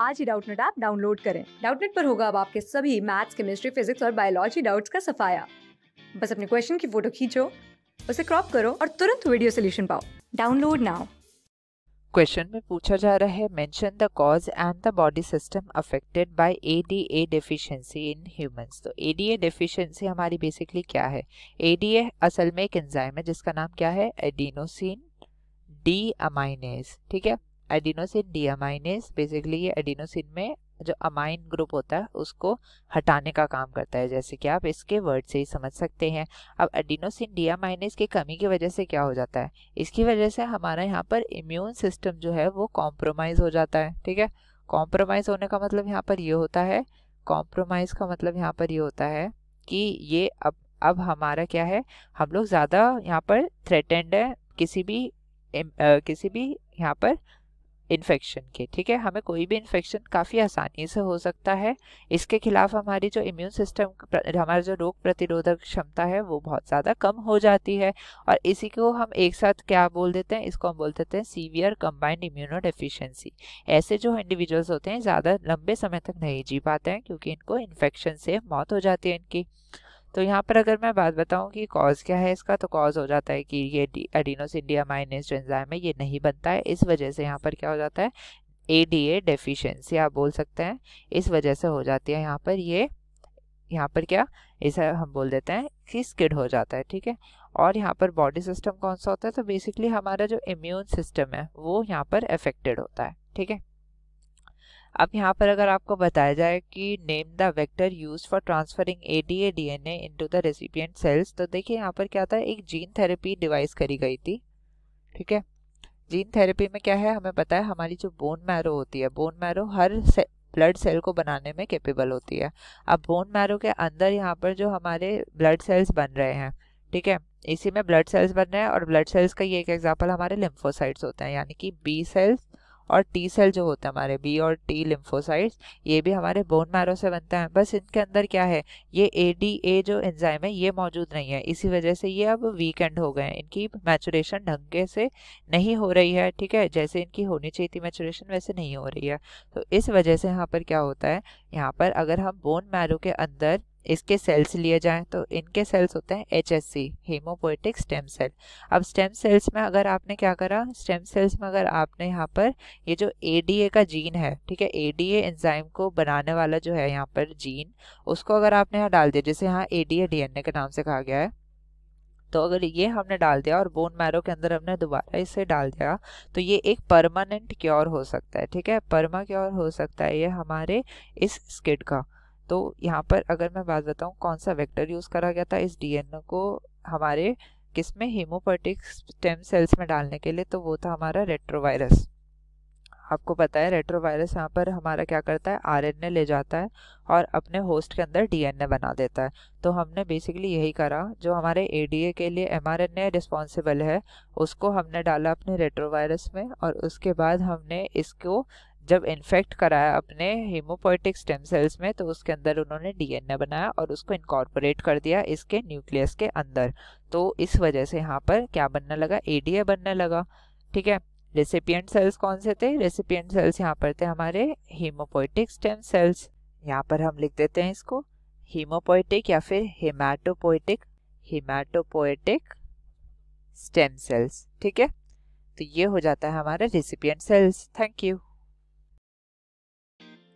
आज ही Doubtnut app download करें डाउटनेट पर होगा अब आपके सभी मैथ्स केमिस्ट्री फिजिक्स और बायोलॉजी डाउट्स का सफाया बस अपने क्वेश्चन की फोटो खींचो उसे क्रॉप करो और तुरंत वीडियो सोल्यूशन पाओ डाउनलोड नाउ क्वेश्चन में पूछा जा रहा है mention the cause and the body system affected by ADA deficiency in humans तो एडीए डेफिशिएंसी हमारी बेसिकली क्या है एडीए असल में एक एंजाइम है जिसका नाम क्या है एडिनोसिन डी अमाइनेस ठीक है एडिनोसिन डीअमाइनेस बेसिकली ये एडिनोसिन में जो अमाइन ग्रुप होता है उसको हटाने का काम करता है जैसे कि आप इसके वर्ड से ही समझ सकते हैं अब एडिनोसिन डीअमाइनेस की कमी की वजह से क्या हो जाता है इसकी वजह से हमारा यहाँ पर इम्यून सिस्टम जो है वो कॉम्प्रोमाइज़ हो जाता है ठीक है कॉम्प्रोमाइज़ होने का मतलब यहाँ पर ये होता है कॉम्प्रोमाइज़ का मतलब यहाँ पर ये होता है कि ये अब अब हमारा क्या है हम लोग ज़्यादा यहाँ पर थ्रेटेंड है किसी भी किसी भी यहाँ पर इन्फेक्शन के ठीक है हमें कोई भी इन्फेक्शन काफ़ी आसानी से हो सकता है इसके खिलाफ हमारी जो इम्यून सिस्टम हमारा जो रोग प्रतिरोधक क्षमता है वो बहुत ज़्यादा कम हो जाती है और इसी को हम एक साथ क्या बोल देते हैं इसको हम बोल देते हैं सीवियर कम्बाइंड इम्यूनो डेफिशेंसी ऐसे जो इंडिविजुअल्स होते हैं ज़्यादा लंबे समय तक नहीं जी पाते हैं क्योंकि इनको इन्फेक्शन से मौत हो जाती है इनकी तो यहाँ पर अगर मैं बात बताऊँ कि कॉज क्या है इसका तो कॉज हो जाता है कि ये एडिनोस इंडिया माइनस एंजाइम है ये नहीं बनता है इस वजह से यहाँ पर क्या हो जाता है ए डी ए डेफिशेंसी आप बोल सकते हैं इस वजह से हो जाती है यहाँ पर ये यहाँ पर क्या इसे हम बोल देते हैं कि स्किड हो जाता है ठीक है और यहाँ पर बॉडी सिस्टम कौन सा होता है तो बेसिकली हमारा जो इम्यून सिस्टम है वो यहाँ पर अफेक्टेड होता है ठीक है अब यहाँ पर अगर आपको बताया जाए कि name the vector use for transferring A D A D N A into the recipient cells तो देखिए यहाँ पर क्या था एक जीन थेरेपी डिवाइस करी गई थी ठीक है जीन थेरेपी में क्या है हमें पता है हमारी जो बोन मैरो होती है बोन मैरो हर से, ब्लड सेल को बनाने में केपेबल होती है अब बोन मैरो के अंदर यहाँ पर जो हमारे ब्लड सेल्स बन रहे हैं ठीक है इसी में ब्लड सेल्स बन रहे हैं और ब्लड सेल्स का ये एक एग्जाम्पल हमारे लिम्फोसाइट्स होते हैं यानी कि बी सेल्स और टी सेल जो होता है हमारे बी और टी लिम्फोसाइड्स ये भी हमारे बोन मैरो से बनता है बस इनके अंदर क्या है ये ए डी ए जो एंजाइम है ये मौजूद नहीं है इसी वजह से ये अब वीकेंड हो गए हैं इनकी मैचुरेशन ढंग से नहीं हो रही है ठीक है जैसे इनकी होनी चाहिए थी मैचुरेशन वैसे नहीं हो रही है तो इस वजह से यहाँ पर क्या होता है यहाँ पर अगर हम बोन मैरो के अंदर इसके सेल्स लिए जाएं तो इनके सेल्स होते हैं H S C hemopoietic stem cell अब स्टेम सेल्स में अगर आपने क्या करा स्टेम सेल्स में अगर आपने यहाँ पर ये जो ए डी ए का जीन है ठीक है ए डी ए एंजाइम को बनाने वाला जो है यहाँ पर जीन उसको अगर आपने यहाँ डाल दिया जैसे यहाँ A D A D N A के नाम से कहा गया है तो अगर ये हमने डाल दिया और बोन मैरो के अंदर हमने दोबारा इसे डाल दिया तो ये एक परमानेंट क्योर हो सकता है ठीक है परमा क्योर हो सकता है ये हमारे इस स्किड का तो यहाँ पर अगर मैं बात बताऊँ कौन सा वेक्टर यूज़ करा गया था इस डीएनए को हमारे किस में हीमोपोटिक स्टेम सेल्स में डालने के लिए तो वो था हमारा रेट्रोवायरस आपको पता है रेट्रोवायरस यहाँ पर हमारा क्या करता है आरएनए ले जाता है और अपने होस्ट के अंदर डीएनए बना देता है तो हमने बेसिकली यही करा जो हमारे एडीए के लिए एमआरएनए रिस्पॉन्सिबल है उसको हमने डाला अपने रेट्रोवायरस में और उसके बाद हमने इसको जब इन्फेक्ट कराया अपने हीमोपोइटिक स्टेम सेल्स में तो उसके अंदर उन्होंने डीएनए बनाया और उसको इनकॉर्पोरेट कर दिया इसके न्यूक्लियस के अंदर तो इस वजह से यहाँ पर क्या बनने लगा एडीए बनने लगा ठीक है रेसिपियंट सेल्स कौन से थे रेसिपियंट सेल्स यहाँ पर थे हमारे हीमोपोइटिक स्टेम सेल्स यहाँ पर हम लिख देते हैं इसको हीमोपोइटिक या फिर हेमाटोपोइटिक हीमाटोपोइटिक स्टेम सेल्स ठीक है तो ये हो जाता है हमारे रेसिपियंट सेल्स थैंक यू